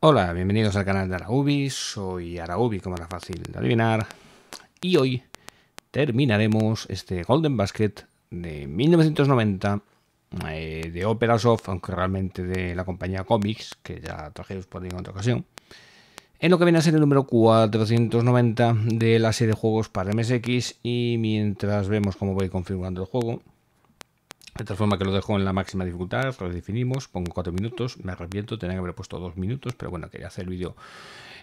Hola, bienvenidos al canal de Araubi, soy Araubi como era fácil de adivinar y hoy terminaremos este Golden Basket de 1990 eh, de Opera Soft, aunque realmente de la compañía Comics, que ya trajeros por en otra ocasión, en lo que viene a ser el número 490 de la serie de juegos para MSX y mientras vemos cómo voy configurando el juego, de tal forma que lo dejo en la máxima dificultad, lo definimos, pongo 4 minutos, me arrepiento, tenía que haber puesto 2 minutos, pero bueno, quería hacer el vídeo,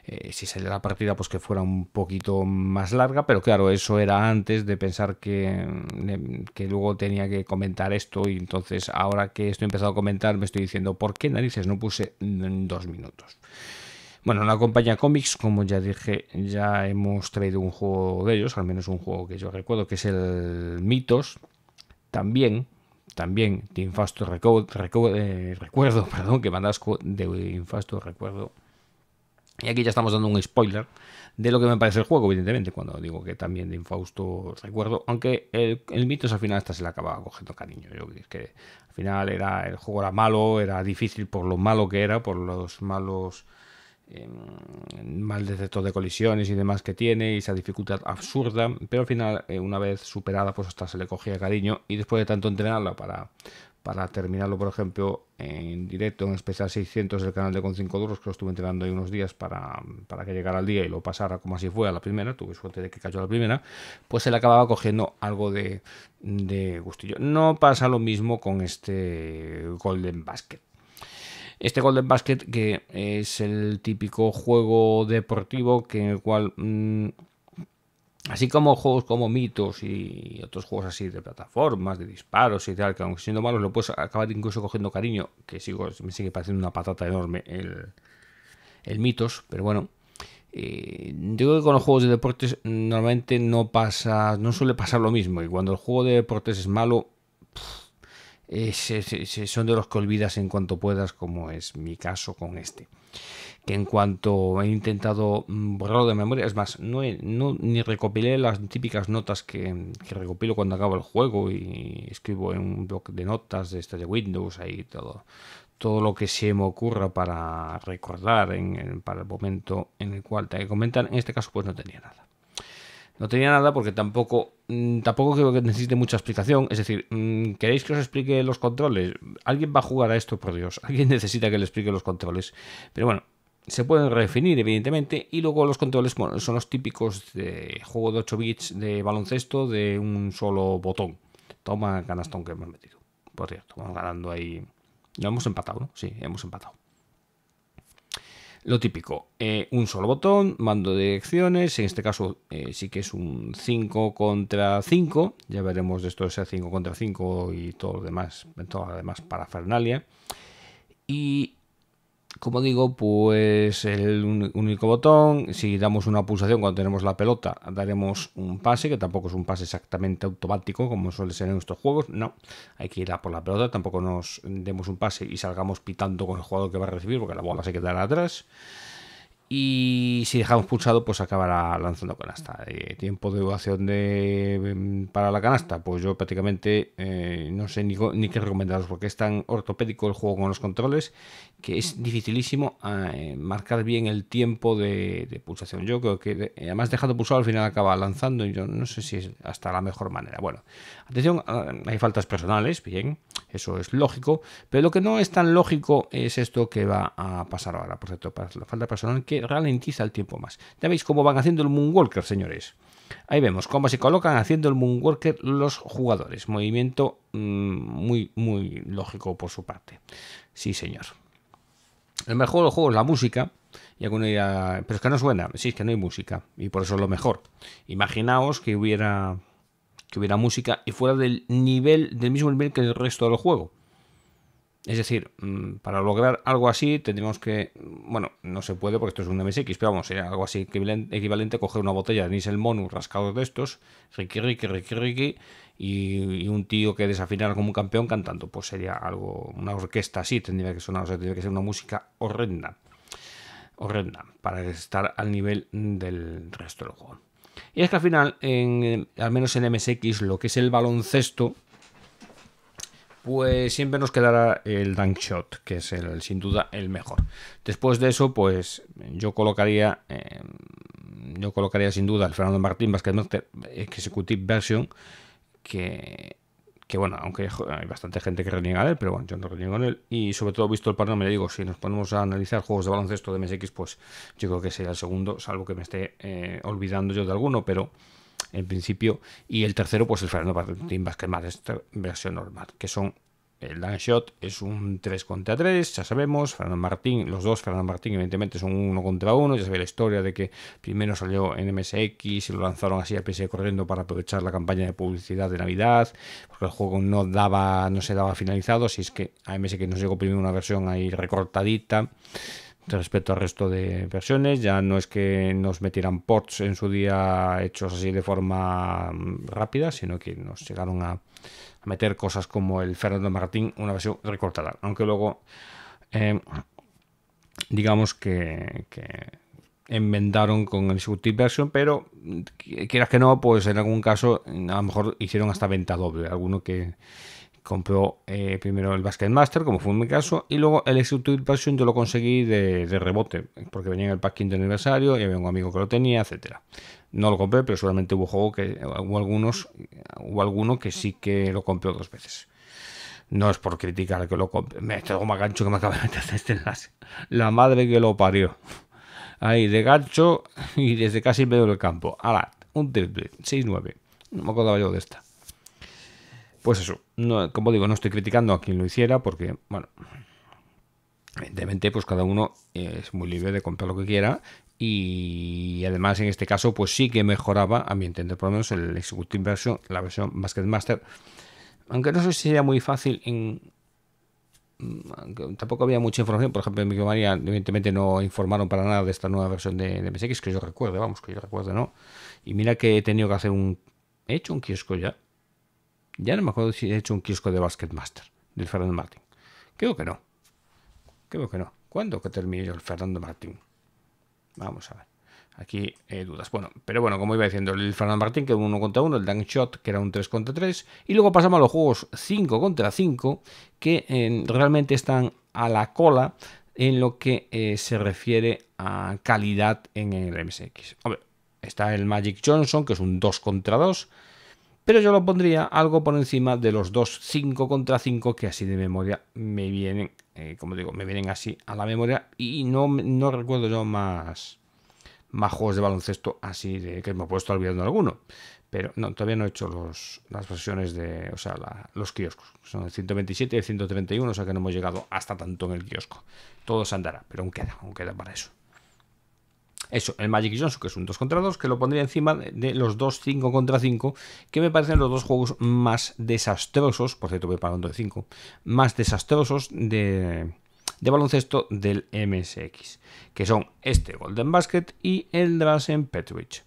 eh, si sale la partida, pues que fuera un poquito más larga, pero claro, eso era antes de pensar que, luego tenía que comentar esto y entonces ahora que estoy empezando a comentar me estoy diciendo, ¿por qué narices no puse 2 minutos? Bueno, la compañía Comics, como ya dije, ya hemos traído un juego de ellos, al menos un juego que yo recuerdo, que es el Mitos. También también de Infasto eh, Recuerdo, perdón, que mandasco de Infasto Recuerdo. Y aquí ya estamos dando un spoiler de lo que me parece el juego, evidentemente, cuando digo que también de Infausto recuerdo, aunque el, mito es al final hasta se le acababa cogiendo cariño. Yo es que al final era el juego era malo, era difícil por lo malo que era, por los malos Em, mal defecto de colisiones y demás que tiene y esa dificultad absurda, pero al final eh, una vez superada pues hasta se le cogía cariño y después de tanto entrenarla para, para terminarlo por ejemplo en directo en especial 600 del canal de con 5 duros que lo estuve entrenando ahí unos días para, para que llegara al día y lo pasara como así fue a la primera, tuve suerte de que cayó a la primera, pues se le acababa cogiendo algo de, de gustillo. No pasa lo mismo con este Golden Basket. Este Golden Basket, que es el típico juego deportivo que en el cual... Mm, así como juegos como Mitos y otros juegos así de plataformas, de disparos y tal, que aunque siendo malos lo puedes acabar incluso cogiendo cariño, que sigo, me sigue pareciendo una patata enorme el, Mitos, pero bueno. digo eh, que con los juegos de deportes normalmente no pasa, no suele pasar lo mismo, y cuando el juego de deportes es malo, eh, son de los que olvidas en cuanto puedas, como es mi caso con este. Que en cuanto he intentado mm, borrarlo de memoria, es más, no, ni recopilé las típicas notas que, recopilo cuando acabo el juego y escribo en un blog de notas de este de Windows, ahí todo, todo lo que se me ocurra para recordar en, para el momento en el cual te comentan que En este caso, pues no tenía nada. No tenía nada porque tampoco, mm, tampoco creo que necesite mucha explicación. Es decir, mm, ¿queréis que os explique los controles? Alguien va a jugar a esto, por Dios. Alguien necesita que le explique los controles. Pero bueno, se pueden redefinir, evidentemente, y luego los controles son los típicos de juego de 8 bits de baloncesto de un solo botón. Toma canastón que hemos metido. Por cierto, vamos ganando ahí. Lo hemos empatado, ¿no? Sí, hemos empatado. Lo típico, eh, un solo botón, mando de direcciones, en este caso eh, sí que es un 5 contra 5, ya veremos de esto ese 5 contra 5 y todo lo demás, toda la demás parafernalia. Y como digo, pues el único botón, si damos una pulsación cuando tenemos la pelota, daremos un pase, que tampoco es un pase exactamente automático, como suele ser en nuestros juegos, no, hay que ir a por la pelota, tampoco nos demos un pase y salgamos pitando con el jugador que va a recibir, porque la bola se quedará atrás. Y si dejamos pulsado, pues acabará lanzando canasta. Eh, ¿Tiempo de duración de, em, para la canasta? Pues yo prácticamente eh, no sé ni, qué recomendaros porque es tan ortopédico el juego con los controles que es dificilísimo ah, eh, marcar bien el tiempo de, pulsación. Yo creo que eh, además dejando pulsado al final acaba lanzando y yo no sé si es hasta la mejor manera. Bueno, atención, ah, hay faltas personales, bien, eso es lógico, pero lo que no es tan lógico es esto que va a pasar ahora, por cierto, para la falta personal que ralentiza el tiempo más. Ya veis cómo van haciendo el Moonwalker, señores. Ahí vemos cómo se colocan haciendo el Moonwalker los jugadores. Movimiento mm, muy, muy lógico por su parte. Sí, señor. El mejor los juego es la música. Y alguno pero es que no suena. Sí, es que no hay música. Y por eso es lo mejor. Imaginaos que hubiera, que hubiera música y fuera del nivel, del mismo nivel que el resto del juego. Es decir, mm, para lograr algo así tendríamos que, bueno, no se puede porque esto es un MSX, pero vamos, sería algo así equivalente, a coger una botella de Nisselmon, un rascado de estos, requiere, riqui, riqui, y, un tío que desafinara como un campeón cantando, pues sería algo, una orquesta así tendría que sonar, o sea, tendría que ser una música horrenda, horrenda, para estar al nivel del resto del juego. Y es que al final, al menos en MSX, lo que es el baloncesto, pues siempre nos quedará el dunk shot, que es el, sin duda el mejor. Después de eso, pues yo colocaría, em, yo colocaría sin duda el Fernando Martín Basket Executive Version, que que bueno, aunque hay bastante gente que reniega de él, pero bueno, yo no reniego en él. Y sobre todo, visto el panorama, le digo, si nos ponemos a analizar juegos de baloncesto de MSX, pues yo creo que sería el segundo, salvo que me esté eh, olvidando yo de alguno, pero en principio. Y el tercero, pues el Fernando Martín Vázquez esta versión normal, que son el line shot es un 3 contra 3, ya sabemos. Fernando Martín, los dos, Fernando Martín, evidentemente son uno contra uno. Ya sabéis la historia de que primero salió en MSX y lo lanzaron así al PC corriendo para aprovechar la campaña de publicidad de Navidad, porque el juego no daba, no se daba finalizado. Si es que a MSX nos llegó primero una versión ahí recortadita respecto al resto de versiones. Ya no es que nos metieran ports en su día hechos así de forma mm, rápida, sino que nos llegaron a, meter cosas como el Fernando Martín, una versión recortada. Aunque luego, em, digamos que, que, enmendaron con el Subtip versión pero mm, quieras que no, pues en algún caso a lo mejor hicieron hasta venta doble. Alguno que compró eh, primero el Basket Master, como fue en mi caso, y luego el Executive Passion yo lo conseguí de, rebote, porque venía en el pack de aniversario y había un amigo que lo tenía, etcétera. No lo compré, pero solamente hubo juego que hubo algunos hubo alguno que sí que lo compró dos veces. No es por criticar que lo compré. Me tengo más gancho que me acaba de meter este enlace. La madre que lo parió. Ahí, de gancho y desde casi medio del campo. Ahora, un triple, 6-9. No me acordaba yo de esta. Pues eso, no, como digo, no estoy criticando a quien lo hiciera porque, bueno, evidentemente pues cada uno eh, es muy libre de comprar lo que quiera y además en este caso pues sí que mejoraba, a mi entender por lo menos, el Executive Version, la versión Master, Aunque no sé si sería muy fácil en, tampoco había mucha información. Por ejemplo, en María, evidentemente, no informaron para nada de esta nueva versión de, de MSX, que yo recuerdo, vamos, que yo recuerdo ¿no? Y mira que he tenido que hacer un. He hecho un kiosco ya. Ya no me acuerdo si he hecho un kiosco de Basketmaster del Fernando Martín. Creo que no. Creo que no. ¿Cuándo que termine el Fernando Martín? Vamos a ver. Aquí dudas. Bueno, pero bueno, como iba diciendo, el Fernando Martín que era un 1 contra 1, el Dunk Shot que era un 3 contra 3, y luego pasamos a los juegos 5 contra 5, que eh, realmente están a la cola en lo que eh, se refiere a calidad en el MSX. está el Magic Johnson, que es un 2 contra 2, pero yo lo pondría algo por encima de los dos 5 contra 5 que así de memoria me vienen, eh, como digo, me vienen así a la memoria y no, no recuerdo yo más, más juegos de baloncesto así de que me he puesto olvidando alguno. Pero no, todavía no he hecho las versiones de, o sea, los kioscos. Son el 127 y el 131, o sea que no hemos llegado hasta tanto en el kiosco. Todo se andará, pero aún queda, aún queda para eso eso, el Magic Johnson, que es un 2 contra 2, que lo pondría encima de los dos 5 contra 5, que me parecen los dos juegos más desastrosos, por cierto voy pagando de 5, más desastrosos de, de baloncesto del MSX, que son este Golden Basket y el Drasen Petrovic.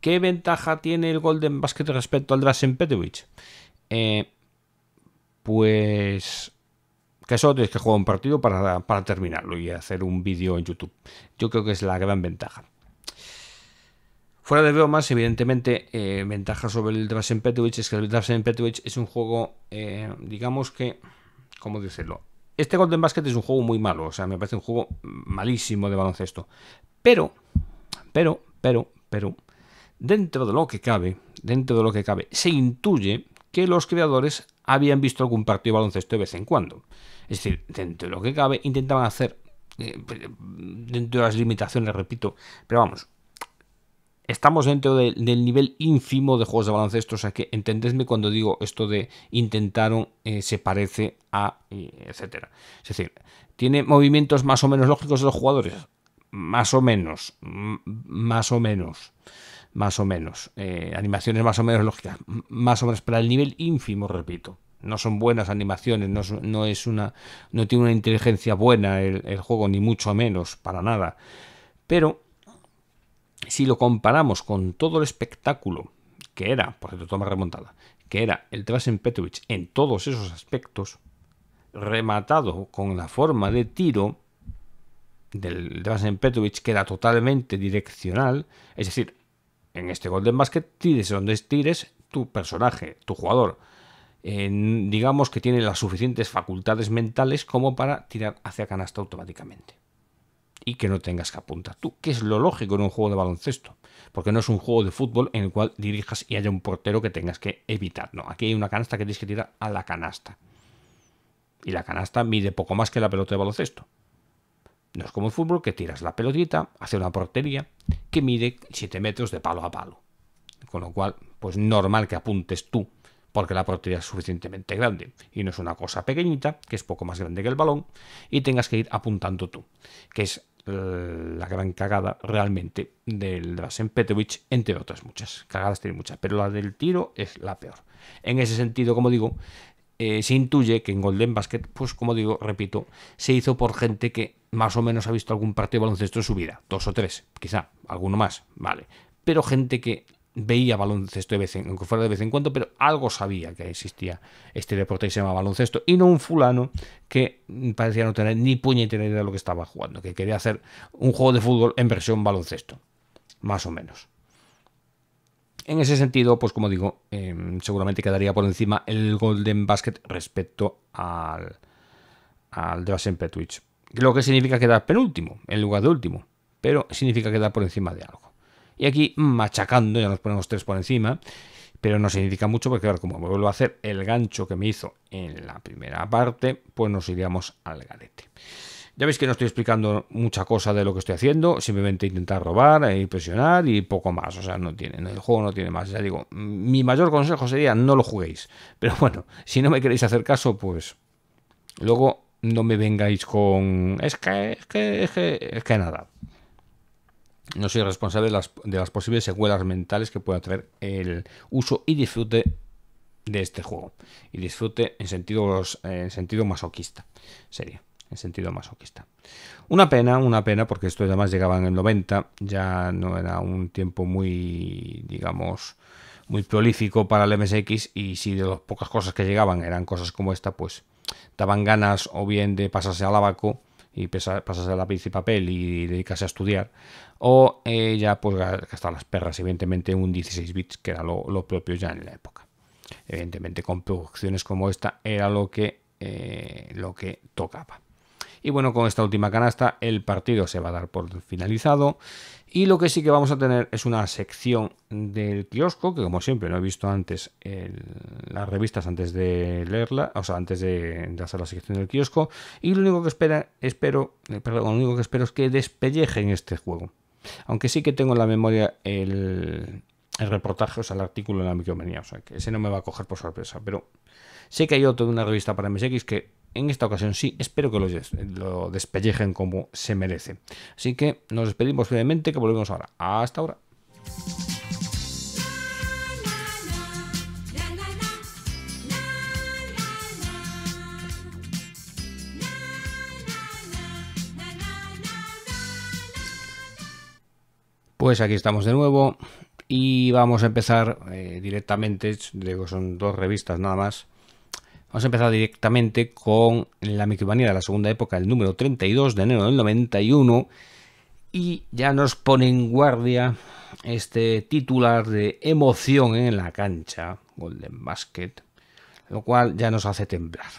¿Qué ventaja tiene el Golden Basket respecto al Drasen Petrovic? Eh, pues eso, tienes que jugar un partido para, terminarlo y hacer un vídeo en YouTube. Yo creo que es la gran ventaja. Fuera de bromas, evidentemente, eh, ventaja sobre el Drasen Petrovic es que el Drasen Petrovic es un juego, eh, digamos que, ¿cómo decirlo? Este Golden Basket es un juego muy malo, o sea, me parece un juego malísimo de baloncesto. Pero, pero, pero, pero, dentro de lo que cabe, dentro de lo que cabe, se intuye que los creadores habían visto algún partido de baloncesto de vez en cuando. Es decir, dentro de lo que cabe, intentaban hacer, eh, dentro de las limitaciones, repito, pero vamos, estamos dentro del nivel ínfimo de juegos de baloncesto, o sea que entendedme cuando digo esto de intentaron, eh, se parece a, etc. Eh, etcétera. Es decir, tiene movimientos más o menos lógicos de los jugadores, más o menos, más o menos más o menos. Eh, animaciones más o menos lógicas, más o menos para el nivel ínfimo, repito. No son buenas animaciones, no, una, no tiene una inteligencia buena el, juego, ni mucho menos, para nada. Pero si lo comparamos con todo el espectáculo que era, por cierto, toma remontada, que era el Trasen Petrovich en todos esos aspectos, rematado con la forma de tiro del Trasen Petrovich que era totalmente direccional, es decir, en este Golden Basket, tires donde tires, tu personaje, tu jugador, eh, digamos que tiene las suficientes facultades mentales como para tirar hacia canasta automáticamente. Y que no tengas que apuntar tú, que es lo lógico en un juego de baloncesto, porque no es un juego de fútbol en el cual dirijas y haya un portero que tengas que evitar. No, aquí hay una canasta que tienes que tirar a la canasta. Y la canasta mide poco más que la pelota de baloncesto. No es como el fútbol que tiras la pelotita hacia una portería que mide 7 metros de palo a palo. Con lo cual, pues normal que apuntes tú, porque la portería es suficientemente grande y no es una cosa pequeñita, que es poco más grande que el balón, y tengas que ir apuntando tú, que es la gran cagada realmente del Drasen Petrovic, entre otras muchas. Cagadas tiene muchas, pero la del tiro es la peor. En ese sentido, como digo, eh, se intuye que en Golden Basket, pues como digo, repito, se hizo por gente que más o menos ha visto algún partido de baloncesto en su vida, dos o tres, quizá, alguno más, vale, pero gente que veía baloncesto de vez en aunque fuera de vez en cuando, pero algo sabía que existía este deporte que se llama baloncesto, y no un fulano que parecía no tener ni puñetera idea de lo que estaba jugando, que quería hacer un juego de fútbol en versión baloncesto, más o menos. En ese sentido, pues como digo, em, seguramente quedaría por encima el Golden Basket respecto al, al Twitch. Lo que significa quedar penúltimo en lugar de último, pero significa quedar por encima de algo. Y aquí machacando, ya nos ponemos tres por encima, pero no significa mucho porque ahora como vuelvo a hacer el gancho que me hizo en la primera parte, pues nos iríamos al galete. Ya veis que no estoy explicando mucha cosa de lo que estoy haciendo, simplemente intentar robar, y e presionar y poco más. O sea, no tiene, el juego no tiene más. Ya digo, mi mayor consejo sería no lo juguéis. Pero bueno, si no me queréis hacer caso, pues luego no me vengáis con... Es que, es que, es que, es que nada. No soy responsable de las, posibles secuelas mentales que pueda traer el uso y disfrute de este juego. Y disfrute en sentido, en sentido masoquista. Sería en sentido masoquista. Una pena, una pena, porque esto además llegaba en el 90, ya no era un tiempo muy, digamos, muy prolífico para el MSX y si de las pocas cosas que llegaban eran cosas como esta, pues daban ganas o bien de pasarse al abaco y pasarse a lápiz y papel y dedicarse a estudiar, o eh, ya pues gastar las perras, evidentemente un 16 bits, que era lo, propio ya en la época. Evidentemente con producciones como esta era lo que, eh, lo que tocaba. Y bueno, con esta última canasta el partido se va a dar por finalizado. Y lo que sí que vamos a tener es una sección del kiosco, que como siempre no he visto antes las revistas antes de leerla, o sea, antes de, hacer la sección del kiosco. Y lo único que espera, espero, eh, perdón, lo único que espero es que despellejen este juego. Aunque sí que tengo en la memoria el, reportaje, o sea, el artículo en la micromanía, o sea, que ese no me va a coger por sorpresa, pero sé que hay otro de una revista para MSX que en esta ocasión sí, espero que lo, lo despellejen como se merece. Así que nos despedimos brevemente, que volvemos ahora. Hasta ahora. Pues aquí estamos de nuevo y vamos a empezar eh, directamente, digo, son dos revistas nada más, Vamos a empezar directamente con la micromanía de la segunda época, el número 32 de enero del 91. Y ya nos pone en guardia este titular de emoción en la cancha, Golden Basket, lo cual ya nos hace temblar.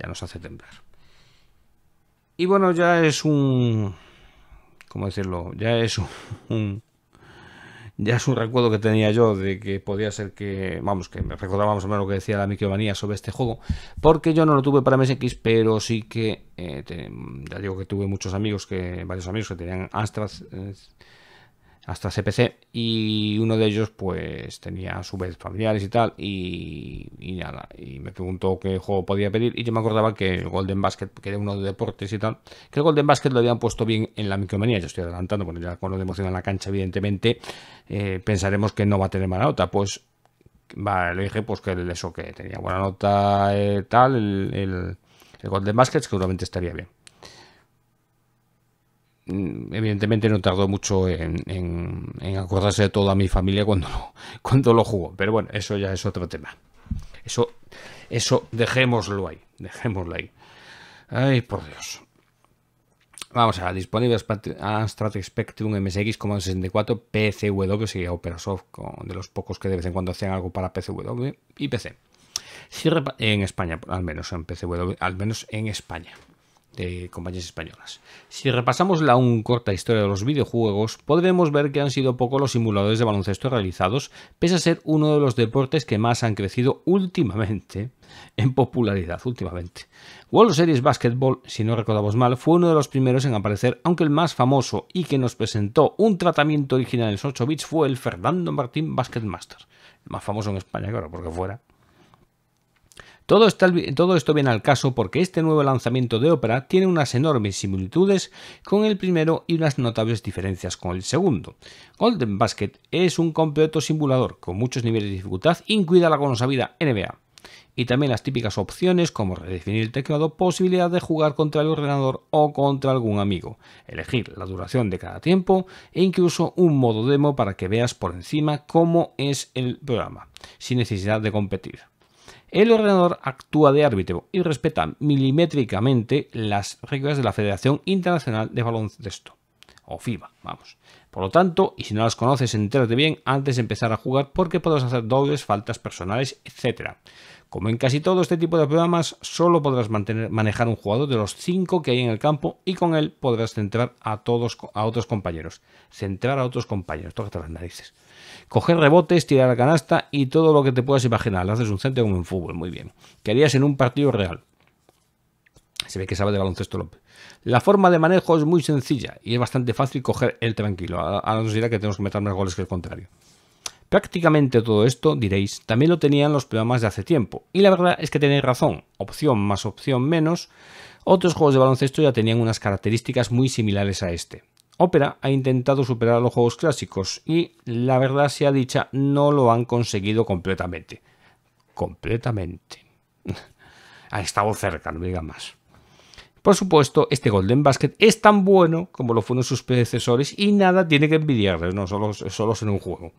Ya nos hace temblar. Y bueno, ya es un. ¿Cómo decirlo? Ya es un ya es un recuerdo que tenía yo de que podía ser que, vamos, que me recordaba más o menos lo que decía la micromanía sobre este juego, porque yo no lo tuve para MSX, pero sí que, eh, ya digo que tuve muchos amigos, que varios amigos que tenían Astros eh, hasta CPC y uno de ellos pues tenía a su vez familiares y tal y, nada y me preguntó qué juego podía pedir y yo me acordaba que el Golden Basket que era uno de deportes y tal que el Golden Basket lo habían puesto bien en la micromanía yo estoy adelantando bueno ya con lo de emoción en la cancha evidentemente eh, pensaremos que no va a tener mala nota pues vale le dije pues que el, eso que tenía buena nota eh, tal el, el Golden Basket seguramente estaría bien Mm, evidentemente no tardó mucho en, acordarse de toda mi familia cuando lo, cuando lo jugó. Pero bueno, eso ya es otro tema. Eso, eso, dejémoslo ahí. Dejémoslo ahí. Ay, por Dios. Vamos a disponible Amstrad Spectrum MSX como 64, PCW, sigue OperaSoft, de los pocos que de vez en cuando hacían algo para PCW y PC. en España, al menos en PCW, al menos en España de compañías españolas. Si repasamos la un corta historia de los videojuegos, podremos ver que han sido pocos los simuladores de baloncesto realizados, pese a ser uno de los deportes que más han crecido últimamente en popularidad últimamente. World Series Basketball, si no recordamos mal, fue uno de los primeros en aparecer, aunque el más famoso y que nos presentó un tratamiento original en los 8 bits fue el Fernando Martín Basketmaster, el más famoso en España, claro, porque fuera todo, todo esto viene al caso porque este nuevo lanzamiento de Opera tiene unas enormes similitudes con el primero y unas notables diferencias con el segundo. Golden Basket es un completo simulador con muchos niveles de dificultad, incluida la conocida NBA y también las típicas opciones como redefinir el teclado, posibilidad de jugar contra el ordenador o contra algún amigo, elegir la duración de cada tiempo e incluso un modo demo para que veas por encima cómo es el programa, sin necesidad de competir. El ordenador actúa de árbitro y respeta milimétricamente las reglas de la Federación Internacional de Baloncesto, o FIBA, vamos. Por lo tanto, y si no las conoces, entérate bien antes de empezar a jugar porque podrás hacer dobles, faltas personales, etc. Como en casi todo este tipo de programas, solo podrás manejar un jugador de los 5 que hay en el campo y con él podrás centrar a, todos, a otros compañeros. Centrar a otros compañeros, toca las narices coger rebotes, tirar a canasta y todo lo que te puedas imaginar. Lo haces un centro como en fútbol, muy bien. Querías en un partido real. Se ve que sabe de baloncesto López. La forma de manejo es muy sencilla y es bastante fácil coger el tranquilo, a la necesidad que tenemos que meter más goles que el contrario. Prácticamente todo esto, diréis, también lo tenían los programas de hace tiempo. Y la verdad es que tenéis razón, opción más opción menos, otros juegos de baloncesto ya tenían unas características muy similares a este. Opera ha intentado superar a los juegos clásicos y, la verdad sea dicha, no lo han conseguido completamente. Completamente. Ha estado cerca, no diga más. Por supuesto, este Golden Basket es tan bueno como lo fueron sus predecesores y nada tiene que envidiarles, no solo solo en un juego.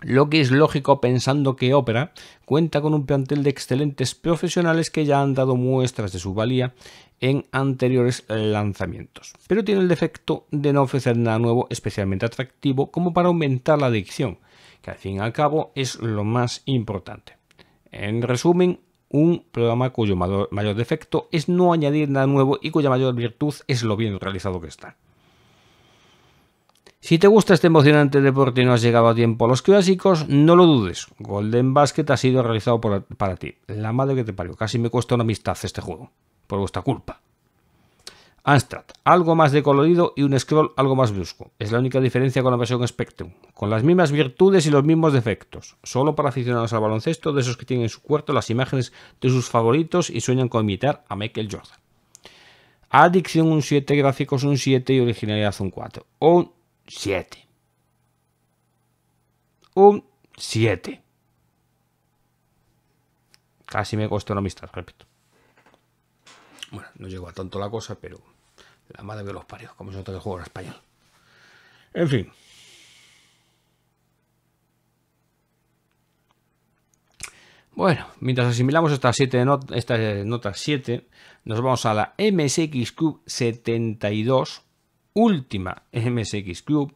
Lo que es lógico pensando que Opera cuenta con un plantel de excelentes profesionales que ya han dado muestras de su valía en anteriores lanzamientos, pero tiene el defecto de no ofrecer nada nuevo especialmente atractivo como para aumentar la adicción, que al fin y al cabo es lo más importante. En resumen, un programa cuyo mayor, defecto es no añadir nada nuevo y cuya mayor virtud es lo bien realizado que está. Si te gusta este emocionante deporte y no has llegado a tiempo a los clásicos, no lo dudes. Golden Basket ha sido realizado para ti. La madre que te parió, casi me cuesta una amistad este juego por vuestra culpa. Anstrad. algo más de y un scroll algo más brusco. Es la única diferencia con la versión Spectrum. Con las mismas virtudes y los mismos defectos. Solo para aficionados al baloncesto, de esos que tienen en su cuarto las imágenes de sus favoritos y sueñan con imitar a Michael Jordan. Adicción un 7, gráficos un 7 y originalidad un 4. Un 7. Un 7. Casi me costó la amistad, repito. Bueno, no llegó a tanto la cosa, pero la madre de los parios, como se nota que juego en español. En fin. Bueno, mientras asimilamos estas, siete eh, notas 7, nos vamos a la MSX Club 72, última MSX Club,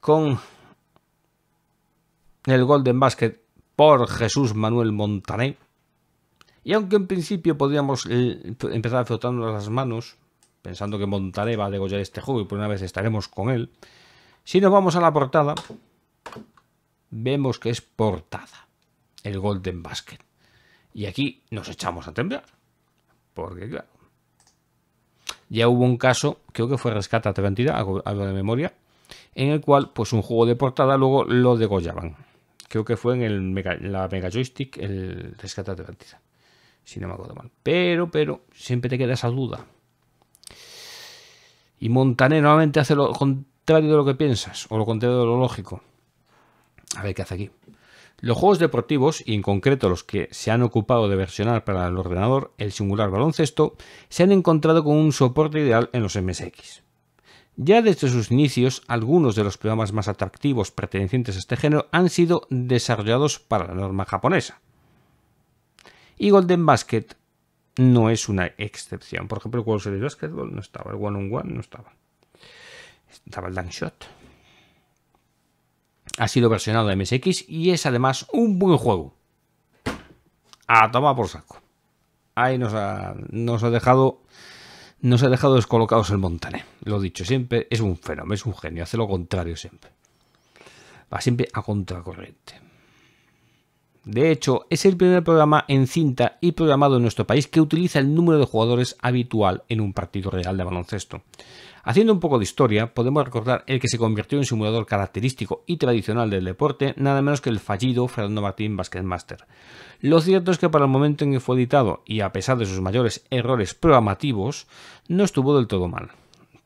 con el Golden Basket por Jesús Manuel Montané y aunque en principio podríamos eh, empezar flotando las manos, pensando que Montaré va a degollar este juego y por una vez estaremos con él, si nos vamos a la portada, vemos que es portada, el Golden Basket. Y aquí nos echamos a temblar, porque claro, ya hubo un caso, creo que fue Rescata de algo, algo de memoria, en el cual pues un juego de portada luego lo degollaban. Creo que fue en, el la Mega Joystick, el Rescata Atlántida si no mal. Pero, pero, siempre te queda esa duda. Y Montaner normalmente hace lo contrario de lo que piensas, o lo contrario de lo lógico. A ver qué hace aquí. Los juegos deportivos, y en concreto los que se han ocupado de versionar para el ordenador el singular baloncesto, se han encontrado con un soporte ideal en los MSX. Ya desde sus inicios, algunos de los programas más atractivos pertenecientes a este género han sido desarrollados para la norma japonesa. Y Golden Basket no es una excepción. Por ejemplo, el World Series Basketball no estaba, el One on One no estaba. Estaba el Dunk Shot. Ha sido versionado de MSX y es además un buen juego. A toma por saco. Ahí nos ha, dejado nos ha dejado descolocados el montane. Lo dicho siempre, es un fenómeno, es un genio, hace lo contrario siempre. Va siempre a contracorriente. De hecho, es el primer programa en cinta y programado en nuestro país que utiliza el número de jugadores habitual en un partido real de baloncesto. Haciendo un poco de historia, podemos recordar el que se convirtió en simulador característico y tradicional del deporte, nada menos que el fallido Fernando Martín Basketmaster. Lo cierto es que para el momento en que fue editado, y a pesar de sus mayores errores programativos, no estuvo del todo mal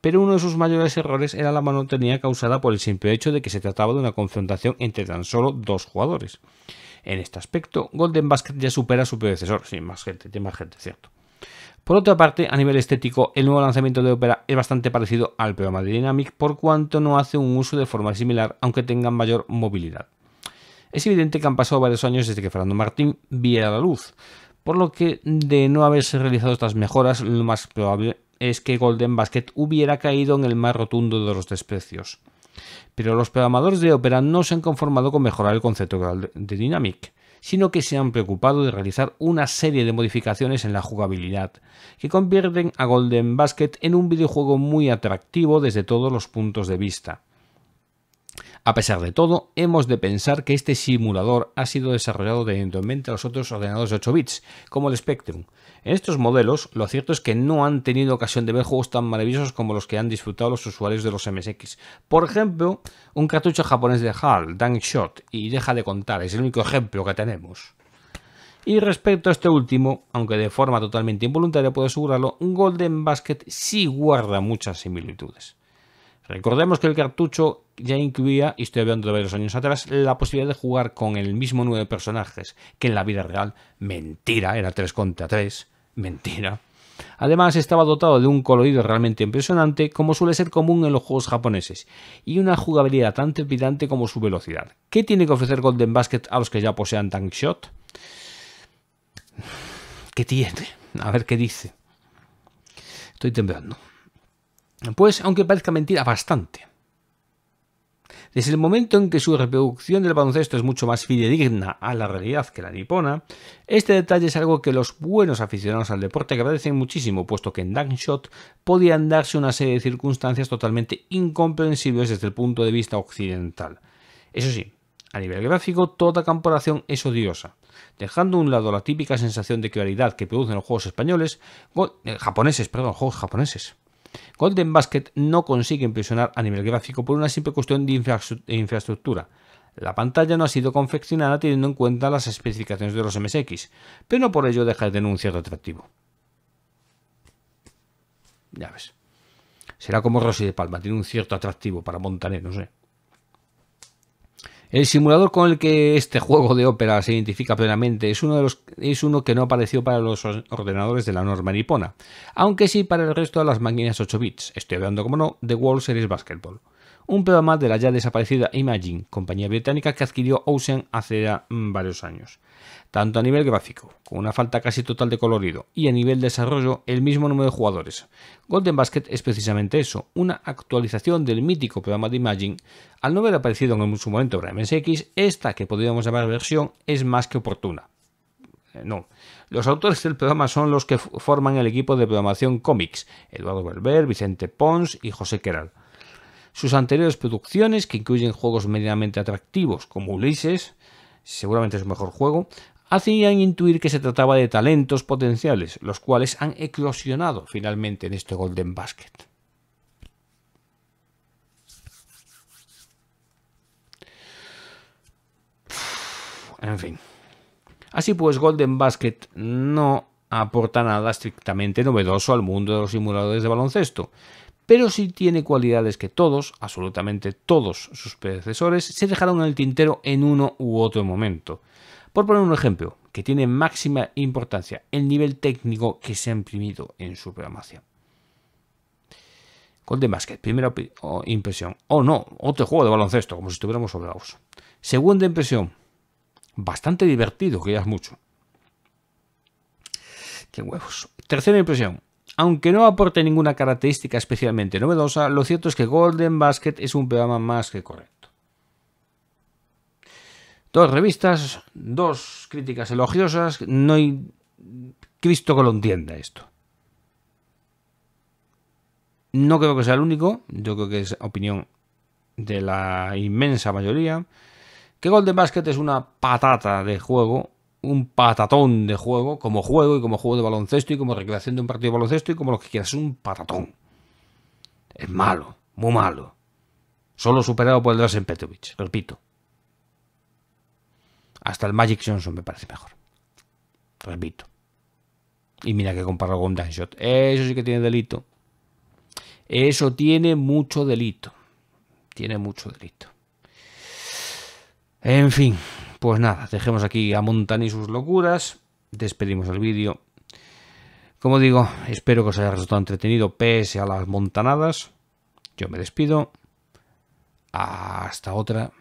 pero uno de sus mayores errores era la monotonía causada por el simple hecho de que se trataba de una confrontación entre tan solo dos jugadores. En este aspecto, Golden Basket ya supera a su predecesor. Sí, más gente, tiene más gente, cierto. Por otra parte, a nivel estético, el nuevo lanzamiento de Opera es bastante parecido al programa de Dynamic por cuanto no hace un uso de forma similar, aunque tenga mayor movilidad. Es evidente que han pasado varios años desde que Fernando Martín viera la luz, por lo que de no haberse realizado estas mejoras, lo más probable es que Golden Basket hubiera caído en el más rotundo de los desprecios. Pero los programadores de ópera no se han conformado con mejorar el concepto de Dynamic, sino que se han preocupado de realizar una serie de modificaciones en la jugabilidad, que convierten a Golden Basket en un videojuego muy atractivo desde todos los puntos de vista. A pesar de todo, hemos de pensar que este simulador ha sido desarrollado teniendo en mente a los otros ordenadores de 8 bits, como el Spectrum. En estos modelos, lo cierto es que no han tenido ocasión de ver juegos tan maravillosos como los que han disfrutado los usuarios de los MSX. Por ejemplo, un cartucho japonés de HAL, Dang Shot, y deja de contar, es el único ejemplo que tenemos. Y respecto a este último, aunque de forma totalmente involuntaria puedo asegurarlo, Golden Basket sí guarda muchas similitudes. Recordemos que el cartucho ya incluía, y estoy hablando de varios años atrás, la posibilidad de jugar con el mismo número de personajes que en la vida real. Mentira, era 3 contra 3. Mentira. Además estaba dotado de un colorido realmente impresionante, como suele ser común en los juegos japoneses, y una jugabilidad tan trepidante como su velocidad. ¿Qué tiene que ofrecer Golden Basket a los que ya posean Tank Shot? ¿Qué tiene? A ver qué dice. Estoy temblando. Pues, aunque parezca mentira, bastante. Desde el momento en que su reproducción del baloncesto es mucho más fidedigna a la realidad que la nipona, este detalle es algo que los buenos aficionados al deporte agradecen muchísimo, puesto que en shot podían darse una serie de circunstancias totalmente incomprensibles desde el punto de vista occidental. Eso sí, a nivel gráfico, toda comparación es odiosa. Dejando a un lado la típica sensación de claridad que producen los juegos españoles, eh, japoneses, perdón, juegos japoneses. Golden Basket no consigue impresionar a nivel gráfico por una simple cuestión de infraestructura. La pantalla no ha sido confeccionada teniendo en cuenta las especificaciones de los MSX, pero no por ello deja de tener un cierto atractivo. Ya ves. Será como Rosy de Palma, tiene un cierto atractivo para Montaner, no sé. El simulador con el que este juego de ópera se identifica plenamente es uno, que no apareció para los ordenadores de la norma nipona, aunque sí para el resto de las máquinas 8 bits. Estoy hablando, como no, de World Series Basketball, un más de la ya desaparecida Imagine, compañía británica que adquirió Ocean hace mm, varios años tanto a nivel gráfico, con una falta casi total de colorido, y a nivel desarrollo, el mismo número de jugadores. Golden Basket es precisamente eso, una actualización del mítico programa de Imagine. Al no haber aparecido en su momento para X, esta que podríamos llamar versión es más que oportuna. Eh, no, los autores del programa son los que forman el equipo de programación Comics, Eduardo Berber, Vicente Pons y José Queral. Sus anteriores producciones, que incluyen juegos medianamente atractivos como Ulises, seguramente es su mejor juego, hacían intuir que se trataba de talentos potenciales, los cuales han eclosionado finalmente en este Golden Basket. En fin. Así pues, Golden Basket no aporta nada estrictamente novedoso al mundo de los simuladores de baloncesto, pero sí tiene cualidades que todos, absolutamente todos sus predecesores, se dejaron en el tintero en uno u otro momento. Por poner un ejemplo, que tiene máxima importancia el nivel técnico que se ha imprimido en su programación. Gol de primera impresión. Oh no, otro juego de baloncesto, como si estuviéramos sobrados. Segunda impresión, bastante divertido, que ya es mucho. Qué huevos. Tercera impresión, aunque no aporte ninguna característica especialmente novedosa, lo cierto es que Golden Basket es un programa más que correcto. Dos revistas, dos críticas elogiosas, no hay Cristo que lo entienda esto. No creo que sea el único, yo creo que es opinión de la inmensa mayoría, que Golden Basket es una patata de juego un patatón de juego, como juego y como juego de baloncesto y como recreación de un partido de baloncesto y como lo que quieras, es un patatón. Es malo, muy malo. Solo superado por el Drasen Petrovic, repito. Hasta el Magic Johnson me parece mejor. Repito. Y mira que comparado con Dunshot. Eso sí que tiene delito. Eso tiene mucho delito. Tiene mucho delito. En fin, pues nada, dejemos aquí a y sus locuras. Despedimos el vídeo. Como digo, espero que os haya resultado entretenido pese a las montanadas. Yo me despido. Hasta otra.